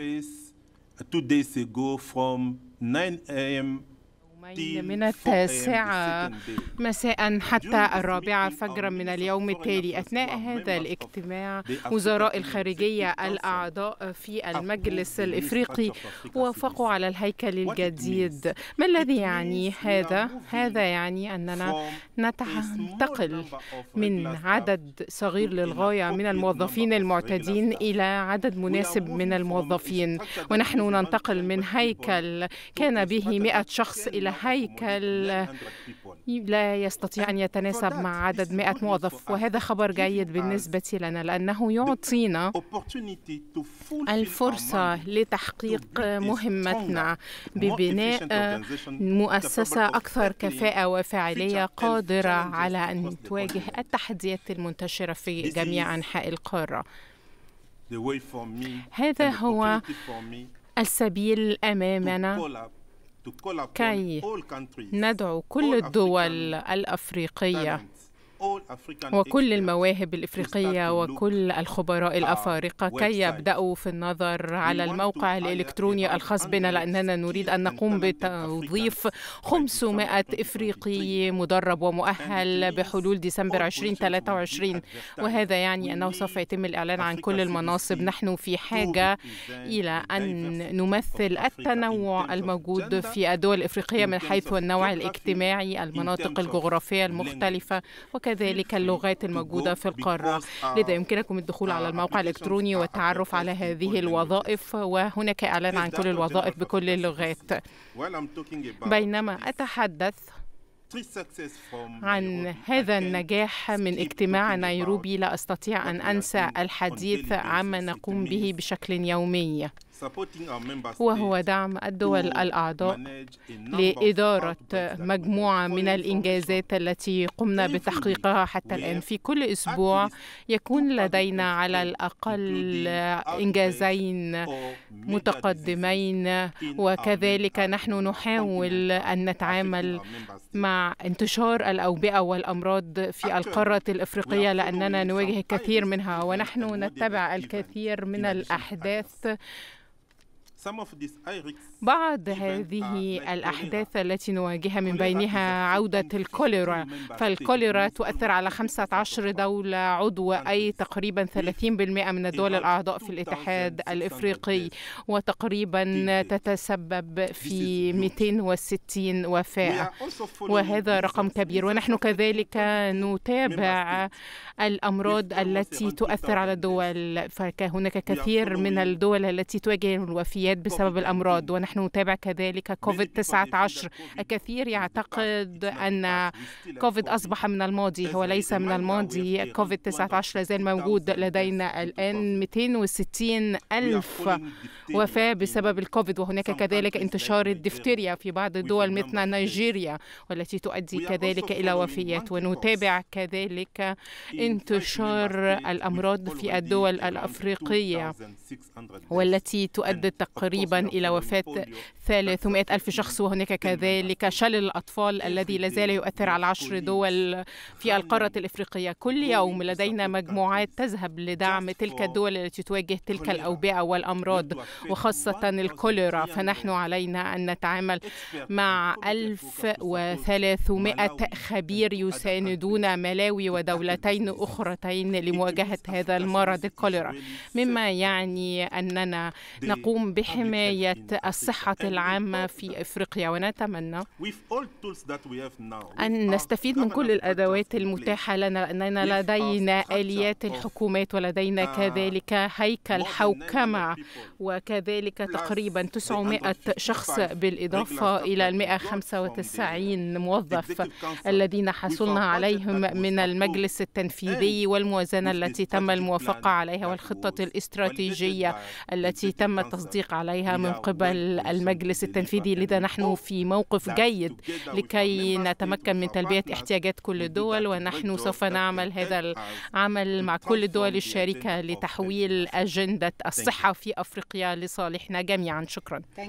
place uh, two days ago from 9 a.m. من التاسعة مساء حتى الرابعة فجرا من اليوم التالي أثناء هذا الاجتماع وزراء الخارجية الأعضاء في المجلس الإفريقي وافقوا على الهيكل الجديد ما الذي يعني هذا؟ هذا يعني أننا ننتقل من عدد صغير للغاية من الموظفين المعتدين إلى عدد مناسب من الموظفين ونحن ننتقل من هيكل كان به 100 شخص إلى هيكل لا يستطيع أن يتناسب مع عدد 100 موظف وهذا خبر جيد بالنسبة لنا لأنه يعطينا الفرصة لتحقيق مهمتنا ببناء مؤسسة أكثر كفاءة وفاعلية قادرة على أن تواجه التحديات المنتشرة في جميع أنحاء القارة هذا هو السبيل أمامنا كي ندعو كل الدول الافريقيه وكل المواهب الإفريقية وكل الخبراء آه، الأفارقة كي يبدأوا في النظر على الموقع الإلكتروني الخاص بنا لأننا نريد أن نقوم بتوظيف 500 إفريقي مدرب ومؤهل بحلول ديسمبر 2023 وهذا يعني أنه سوف يتم الإعلان عن كل المناصب نحن في حاجة إلى أن نمثل التنوع الموجود في الدول الإفريقية من حيث النوع الاجتماعي المناطق الجغرافية المختلفة وكذلك ذلك اللغات الموجودة في القارة uh, لذا يمكنكم الدخول على الموقع الإلكتروني والتعرف على هذه الوظائف وهناك إعلان عن كل الوظائف بكل اللغات بينما أتحدث عن هذا النجاح من اجتماع نيروبي لا أستطيع أن أنسى الحديث عما نقوم به بشكل يومي وهو دعم الدول الأعضاء لإدارة مجموعة من الإنجازات التي قمنا بتحقيقها حتى الآن في كل أسبوع يكون لدينا على الأقل إنجازين متقدمين وكذلك نحن نحاول أن نتعامل مع انتشار الأوبئة والأمراض في القارة الإفريقية لأننا نواجه كثير منها ونحن نتبع الكثير من الأحداث بعض هذه الأحداث التي نواجهها من بينها عودة الكوليرا فالكوليرا تؤثر على 15 دولة عضو أي تقريبا 30% من الدول الأعضاء في الاتحاد الإفريقي وتقريبا تتسبب في 260 وفاة وهذا رقم كبير ونحن كذلك نتابع الأمراض التي تؤثر على الدول فهناك كثير من الدول التي تواجه الوفيات الوفيات بسبب الأمراض ونحن نتابع كذلك كوفيد 19 الكثير يعتقد أن كوفيد أصبح من الماضي هو ليس من الماضي كوفيد 19 لازال موجود لدينا الآن 260 ألف وفاة بسبب الكوفيد وهناك كذلك انتشار الدفتيريا في بعض الدول مثل نيجيريا والتي تؤدي كذلك إلى وفيات ونتابع كذلك انتشار الأمراض في الدول الأفريقية والتي تؤدي تق... تقريبا إلى وفاة 300 ألف شخص وهناك كذلك شلل الأطفال الذي لا زال يؤثر على عشر دول في القارة الإفريقية كل يوم لدينا مجموعات تذهب لدعم تلك الدول التي تواجه تلك الأوبئة والأمراض وخاصة الكوليرا فنحن علينا أن نتعامل مع 1300 خبير يساندون ملاوي ودولتين أخرتين لمواجهة هذا المرض الكوليرا مما يعني أننا نقوم بحماية حماية الصحة العامة في إفريقيا ونتمنى أن نستفيد من كل الأدوات المتاحة لنا لأننا لدينا آليات الحكومات ولدينا كذلك هيكل حوكمة وكذلك تقريبا 900 شخص بالإضافة إلى 195 موظف الذين حصلنا عليهم من المجلس التنفيذي والموازنة التي تم الموافقة عليها والخطة الاستراتيجية التي تم التصديق عليها من قبل المجلس التنفيذي لذا نحن في موقف جيد لكي نتمكن من تلبية احتياجات كل الدول ونحن سوف نعمل هذا العمل مع كل الدول الشريكة لتحويل أجندة الصحة في أفريقيا لصالحنا جميعا شكرا